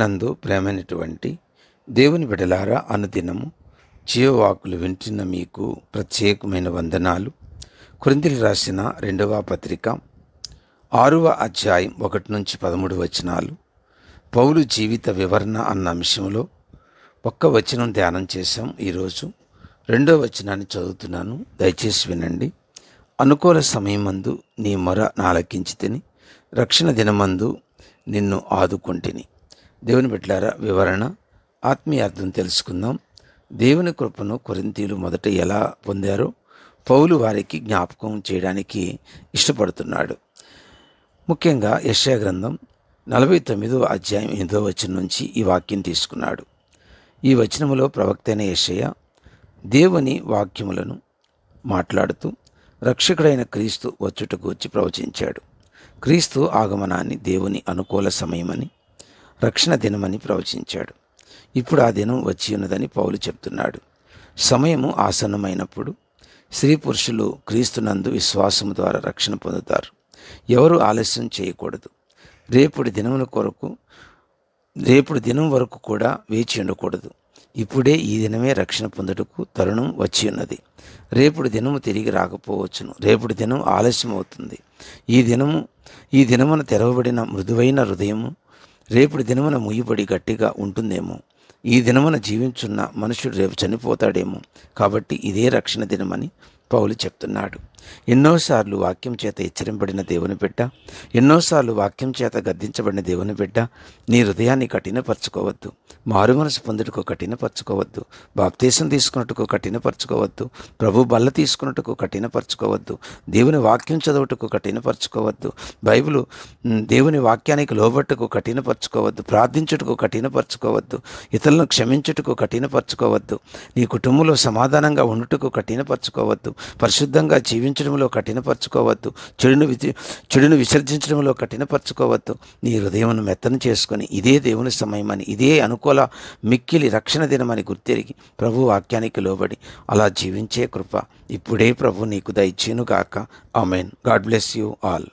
నందు ప్రేమైనటువంటి దేవుని బిడలారా అనుదినము జీవవాకులు వింటున్న మీకు ప్రత్యేకమైన వందనాలు కురిందిలు రాసిన రెండవ పత్రిక ఆరవ అధ్యాయం ఒకటి నుంచి పదమూడు వచనాలు పౌలు జీవిత వివరణ అన్న అంశంలో ఒక్క వచనం ధ్యానం చేశాం ఈరోజు రెండో వచనాన్ని చదువుతున్నాను దయచేసి వినండి అనుకూల సమయమందు నీ మొర నాలకించి తిని రక్షణ దినమందు నిన్ను ఆదుకుంటుని దేవుని బిడ్డారా వివరణ ఆత్మీయార్థం తెలుసుకుందాం దేవుని కృపను కొరింతీలు మొదట ఎలా పొందారు పౌలు వారికి జ్ఞాపకం చేయడానికి ఇష్టపడుతున్నాడు ముఖ్యంగా యశ్యా గ్రంథం నలభై తొమ్మిదో అధ్యాయం ఎనిమిదో వచనం నుంచి ఈ వాక్యం తీసుకున్నాడు ఈ వచనములో ప్రవక్త అయిన యశయ దేవుని వాక్యములను మాట్లాడుతూ రక్షకుడైన క్రీస్తు వచ్చుట గూర్చి ప్రవచించాడు క్రీస్తు ఆగమనాన్ని దేవుని అనుకూల సమయమని రక్షణ దినమని ప్రవచించాడు ఇప్పుడు ఆ దినం వచ్చి ఉన్నదని పౌలు చెప్తున్నాడు సమయము ఆసన్నమైనప్పుడు స్త్రీ పురుషులు క్రీస్తునందు విశ్వాసము ద్వారా రక్షణ పొందుతారు ఎవరు ఆలస్యం చేయకూడదు రేపుడి దినముల కొరకు రేపుడు దినం వరకు కూడా వేచి ఉండకూడదు ఇప్పుడే ఈ దినమే రక్షణ పొందుటకు తరుణం వచ్చి ఉన్నది రేపుడు దినము తిరిగి రాకపోవచ్చును రేపుడు దినం ఆలస్యం అవుతుంది ఈ దినము ఈ దినమున తెరవబడిన మృదువైన హృదయము రేపటి దినమున ముయ్యబడి గట్టిగా ఉంటుందేమో ఈ దినమున జీవించున్న మనుషుడు రేపు చనిపోతాడేమో కాబట్టి ఇదే రక్షణ దినమని పౌలు చెప్తున్నాడు ఎన్నోసార్లు వాక్యం చేత హెచ్చరింపబడిన దేవుని బిడ్డ ఎన్నోసార్లు వాక్యం చేత గద్దించబడిన దేవుని బిడ్డ నీ హృదయాన్ని కఠినపరచుకోవద్దు మారు మనసు పొందుటకు కఠినపరచుకోవద్దు బాప్తీసం తీసుకున్నట్టుకు కఠినపరచుకోవద్దు ప్రభు బల్ల తీసుకున్నట్టుకు కఠినపరచుకోవద్దు దేవుని వాక్యం చదువుటకు కఠినపరచుకోవద్దు బైబిల్ దేవుని వాక్యానికి లోబట్టుకు కఠినపరచుకోవద్దు ప్రార్థించుటకు కఠినపరచుకోవద్దు ఇతరులను క్షమించుటకు కఠినపరచుకోవద్దు నీ కుటుంబంలో సమాధానంగా ఉండుటకు కఠినపరచుకోవద్దు పరిశుద్ధంగా జీవించడంలో కఠినపరచుకోవద్దు చెడును విధి చెడును విసర్జించడంలో కఠినపరచుకోవద్దు నీ హృదయమును మెత్తన చేసుకొని ఇదే దేవుని సమయమని ఇదే అనుకూల మిక్కిలి రక్షణ దినమని గుర్తెరిగి ప్రభు వాక్యానికి లోబడి అలా జీవించే కృప ఇప్పుడే ప్రభు నీకు దయచేనుగాక amen God bless you all